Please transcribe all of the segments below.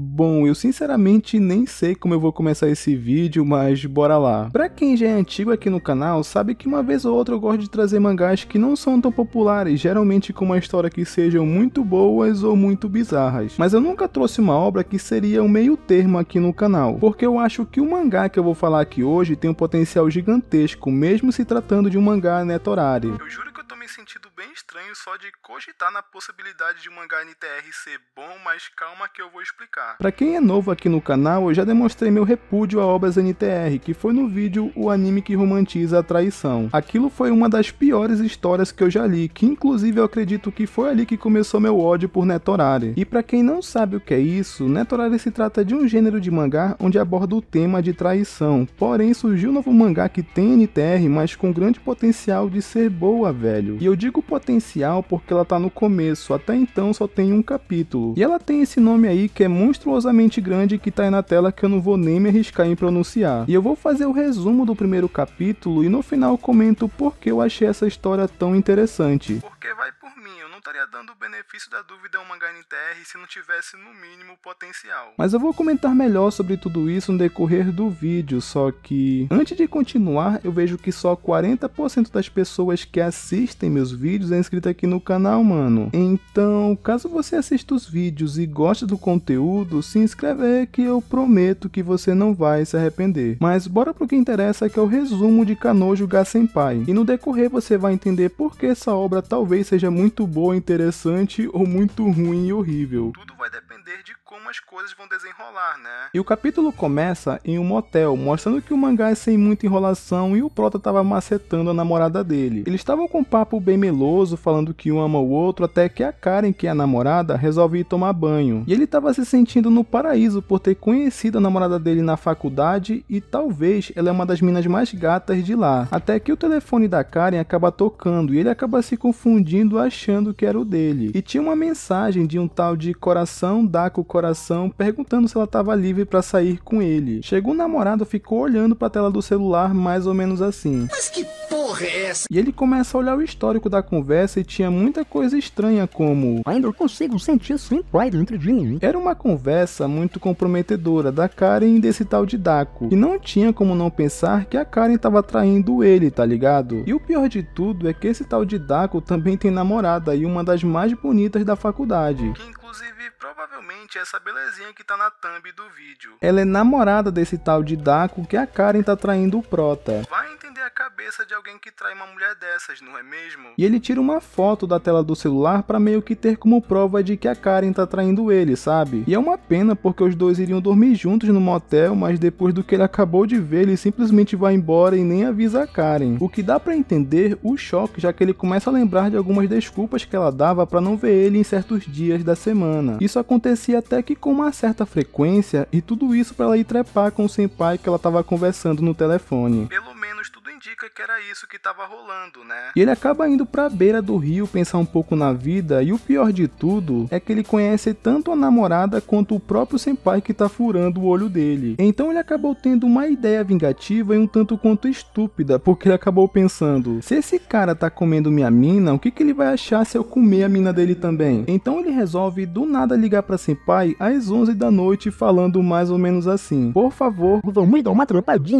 Bom, eu sinceramente nem sei como eu vou começar esse vídeo, mas bora lá. Pra quem já é antigo aqui no canal, sabe que uma vez ou outra eu gosto de trazer mangás que não são tão populares, geralmente com uma história que sejam muito boas ou muito bizarras. Mas eu nunca trouxe uma obra que seria um meio termo aqui no canal, porque eu acho que o mangá que eu vou falar aqui hoje tem um potencial gigantesco, mesmo se tratando de um mangá netorário Eu juro que eu tô me sentindo bem estranho só de cogitar na possibilidade de um mangá NTR ser bom, mas calma que eu vou explicar. Para quem é novo aqui no canal, eu já demonstrei meu repúdio a obras NTR, que foi no vídeo O Anime que Romantiza a Traição. Aquilo foi uma das piores histórias que eu já li, que inclusive eu acredito que foi ali que começou meu ódio por Netorare. E para quem não sabe o que é isso, Netorare se trata de um gênero de mangá onde aborda o tema de traição, porém surgiu um novo mangá que tem NTR, mas com grande potencial de ser boa, velho. E eu digo potencial porque ela tá no começo, até então só tem um capítulo. E ela tem esse nome aí que é monstruosamente grande que tá aí na tela que eu não vou nem me arriscar em pronunciar. E eu vou fazer o resumo do primeiro capítulo e no final comento por que eu achei essa história tão interessante benefício da dúvida é um uma NTR se não tivesse no mínimo potencial. Mas eu vou comentar melhor sobre tudo isso no decorrer do vídeo, só que antes de continuar, eu vejo que só 40% das pessoas que assistem meus vídeos é inscrita aqui no canal, mano. Então, caso você assista os vídeos e gosta do conteúdo, se inscreve aí que eu prometo que você não vai se arrepender. Mas bora pro que interessa que é o resumo de Kanojo Ga Senpai. E no decorrer você vai entender por que essa obra talvez seja muito boa, interessante ou muito ruim e horrível. Tudo algumas coisas vão desenrolar, né? E o capítulo começa em um motel, mostrando que o mangá é sem muita enrolação e o Prota estava macetando a namorada dele. Eles estavam com um papo bem meloso, falando que um ama o outro, até que a Karen, que é a namorada, resolve ir tomar banho. E ele estava se sentindo no paraíso por ter conhecido a namorada dele na faculdade e talvez ela é uma das minas mais gatas de lá. Até que o telefone da Karen acaba tocando e ele acaba se confundindo achando que era o dele. E tinha uma mensagem de um tal de coração daco coração ligação perguntando se ela estava livre para sair com ele. Chegou o namorado, ficou olhando para a tela do celular mais ou menos assim. Mas que porra é essa? E ele começa a olhar o histórico da conversa e tinha muita coisa estranha, como Ainda consigo sentir sua entrada entre mim. Era uma conversa muito comprometedora da Karen e desse tal de Daco, e não tinha como não pensar que a Karen tava traindo ele, tá ligado? E o pior de tudo é que esse tal de Daco também tem namorada e uma das mais bonitas da faculdade. Que inclusive provavelmente é essa belezinha que tá na thumb do vídeo. Ela é namorada desse tal de Daco que a Karen tá traindo o Prota. Vai a cabeça de alguém que trai uma mulher dessas, não é mesmo? E ele tira uma foto da tela do celular para meio que ter como prova de que a Karen tá traindo ele, sabe? E é uma pena porque os dois iriam dormir juntos no motel, mas depois do que ele acabou de ver, ele simplesmente vai embora e nem avisa a Karen. O que dá para entender o choque, já que ele começa a lembrar de algumas desculpas que ela dava para não ver ele em certos dias da semana. Isso acontecia até que com uma certa frequência, e tudo isso para ela ir trepar com o senpai que ela tava conversando no telefone. Pelo menos tu indica que era isso que estava rolando, né? E ele acaba indo para a beira do rio pensar um pouco na vida, e o pior de tudo é que ele conhece tanto a namorada quanto o próprio senpai que tá furando o olho dele. Então ele acabou tendo uma ideia vingativa e um tanto quanto estúpida, porque ele acabou pensando: se esse cara tá comendo minha mina, o que, que ele vai achar se eu comer a mina dele também? Então ele resolve do nada ligar para senpai às 11 da noite, falando mais ou menos assim: Por favor, dormir, dar uma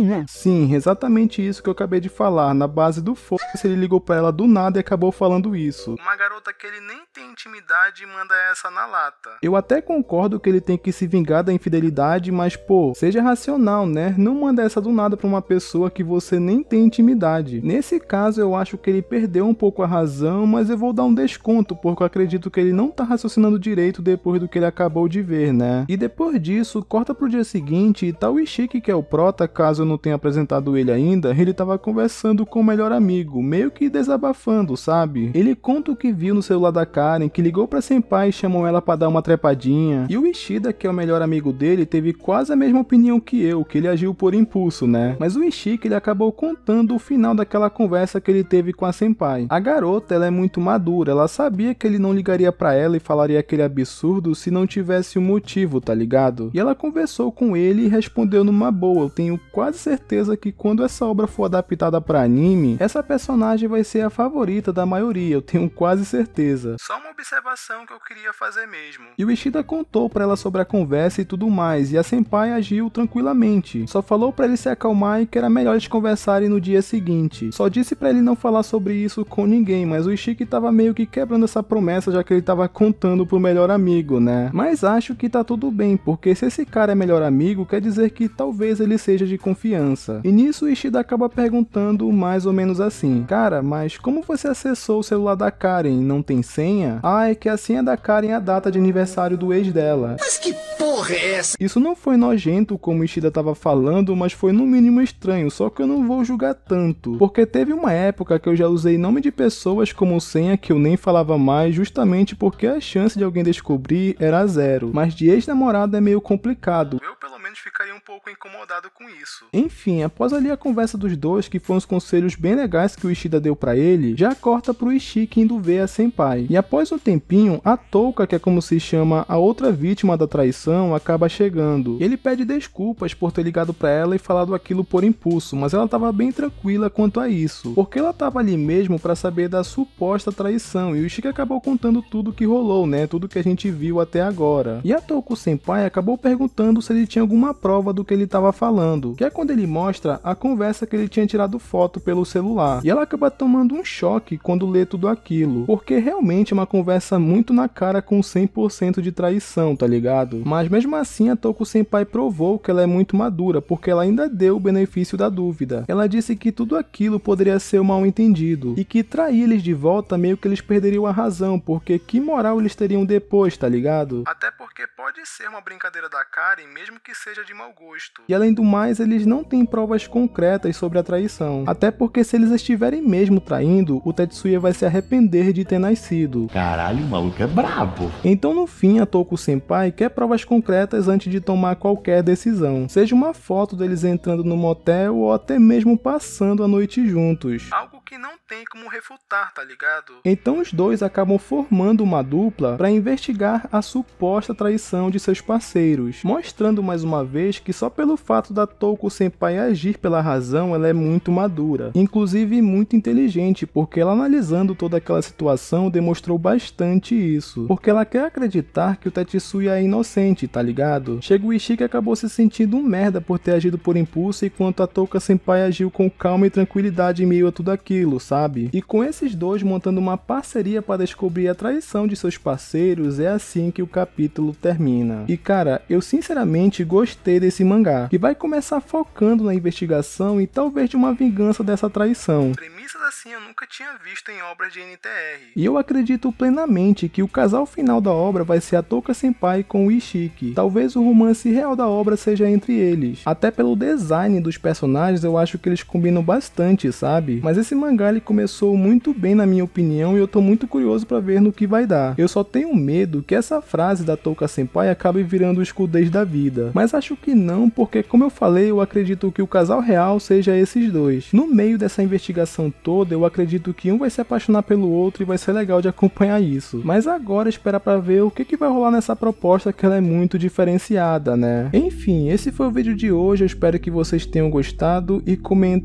né? Sim, exatamente isso que eu acabei acabei de falar, na base do fogo, ele ligou para ela do nada e acabou falando isso. Uma garota que ele nem tem intimidade manda essa na lata. Eu até concordo que ele tem que se vingar da infidelidade, mas pô, seja racional, né? Não manda essa do nada para uma pessoa que você nem tem intimidade. Nesse caso, eu acho que ele perdeu um pouco a razão, mas eu vou dar um desconto, porque eu acredito que ele não tá raciocinando direito depois do que ele acabou de ver, né? E depois disso, corta pro dia seguinte e tal tá o Ishiki, que é o prota, caso eu não tenha apresentado ele ainda, ele tava conversando com o melhor amigo, meio que desabafando, sabe? Ele conta o que viu no celular da Karen, que ligou pra Senpai e chamou ela para dar uma trepadinha. E o Ishida, que é o melhor amigo dele, teve quase a mesma opinião que eu, que ele agiu por impulso, né? Mas o Ishika, ele acabou contando o final daquela conversa que ele teve com a Senpai. A garota, ela é muito madura, ela sabia que ele não ligaria para ela e falaria aquele absurdo se não tivesse um motivo, tá ligado? E ela conversou com ele e respondeu numa boa, eu tenho quase certeza que quando essa obra for adaptada adaptada para anime, essa personagem vai ser a favorita da maioria, eu tenho quase certeza. Só uma observação que eu queria fazer mesmo. E o Ishida contou para ela sobre a conversa e tudo mais, e a senpai agiu tranquilamente. Só falou para ele se acalmar e que era melhor eles conversarem no dia seguinte. Só disse para ele não falar sobre isso com ninguém, mas o Ishiki tava meio que quebrando essa promessa já que ele tava contando pro melhor amigo, né? Mas acho que tá tudo bem, porque se esse cara é melhor amigo, quer dizer que talvez ele seja de confiança. E nisso o Ishida acaba perguntando perguntando mais ou menos assim: Cara, mas como você acessou o celular da Karen e não tem senha? Ah, é que a senha da Karen é a data de aniversário do ex dela. Mas que porra! porra é essa? Isso não foi nojento como Ishida tava falando, mas foi no mínimo estranho, só que eu não vou julgar tanto. Porque teve uma época que eu já usei nome de pessoas como senha que eu nem falava mais, justamente porque a chance de alguém descobrir era zero. Mas de ex-namorado é meio complicado. Eu pelo menos ficaria um pouco incomodado com isso. Enfim, após ali a conversa dos dois, que foram os conselhos bem legais que o Ishida deu para ele, já corta pro Ishiki indo ver a Senpai. E após um tempinho, a Touka, que é como se chama a outra vítima da traição, acaba chegando. E ele pede desculpas por ter ligado para ela e falado aquilo por impulso, mas ela estava bem tranquila quanto a isso, porque ela estava ali mesmo para saber da suposta traição e o Ishiki acabou contando tudo que rolou, né? Tudo que a gente viu até agora. E a Toku Senpai acabou perguntando se ele tinha alguma prova do que ele estava falando, que é quando ele mostra a conversa que ele tinha tirado foto pelo celular. E ela acaba tomando um choque quando lê tudo aquilo, porque realmente é uma conversa muito na cara com 100% de traição, tá ligado? Mas mesmo mesmo assim, a Toku Senpai provou que ela é muito madura, porque ela ainda deu o benefício da dúvida. Ela disse que tudo aquilo poderia ser um mal entendido, e que trair eles de volta meio que eles perderiam a razão, porque que moral eles teriam depois, tá ligado? Até porque pode ser uma brincadeira da Karen, mesmo que seja de mau gosto. E além do mais, eles não têm provas concretas sobre a traição. Até porque se eles estiverem mesmo traindo, o Tetsuya vai se arrepender de ter nascido. Caralho, o maluco é brabo. Então no fim, a Toku Senpai quer provas concretas concretas antes de tomar qualquer decisão, seja uma foto deles entrando no motel ou até mesmo passando a noite juntos. Algo que não tem como refutar, tá ligado? Então os dois acabam formando uma dupla para investigar a suposta traição de seus parceiros, mostrando mais uma vez que só pelo fato da Touko Senpai agir pela razão, ela é muito madura, inclusive muito inteligente, porque ela analisando toda aquela situação demonstrou bastante isso, porque ela quer acreditar que o Tetsuya é inocente, tá ligado? Chega o Ishiki acabou se sentindo um merda por ter agido por impulso, enquanto a Touka Senpai agiu com calma e tranquilidade em meio a tudo aquilo sabe? E com esses dois montando uma parceria para descobrir a traição de seus parceiros, é assim que o capítulo termina. E cara, eu sinceramente gostei desse mangá, que vai começar focando na investigação e talvez de uma vingança dessa traição. Premissas assim eu nunca tinha visto em obras de NTR. E eu acredito plenamente que o casal final da obra vai ser a Toka Senpai com o Ishiki. Talvez o romance real da obra seja entre eles. Até pelo design dos personagens, eu acho que eles combinam bastante, sabe? Mas esse mangá mangá ele começou muito bem na minha opinião e eu tô muito curioso para ver no que vai dar. Eu só tenho medo que essa frase da Touka Senpai acabe virando o escudez da vida, mas acho que não, porque como eu falei, eu acredito que o casal real seja esses dois. No meio dessa investigação toda, eu acredito que um vai se apaixonar pelo outro e vai ser legal de acompanhar isso. Mas agora espera para ver o que, que vai rolar nessa proposta que ela é muito diferenciada, né? Enfim, enfim, esse foi o vídeo de hoje, eu espero que vocês tenham gostado e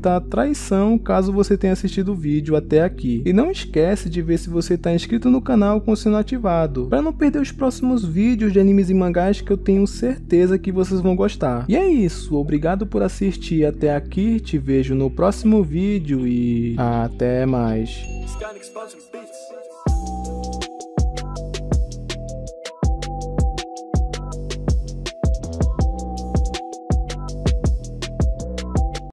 a traição caso você tenha assistido o vídeo até aqui. E não esquece de ver se você está inscrito no canal com o sino ativado, para não perder os próximos vídeos de animes e mangás que eu tenho certeza que vocês vão gostar. E é isso, obrigado por assistir até aqui, te vejo no próximo vídeo e até mais.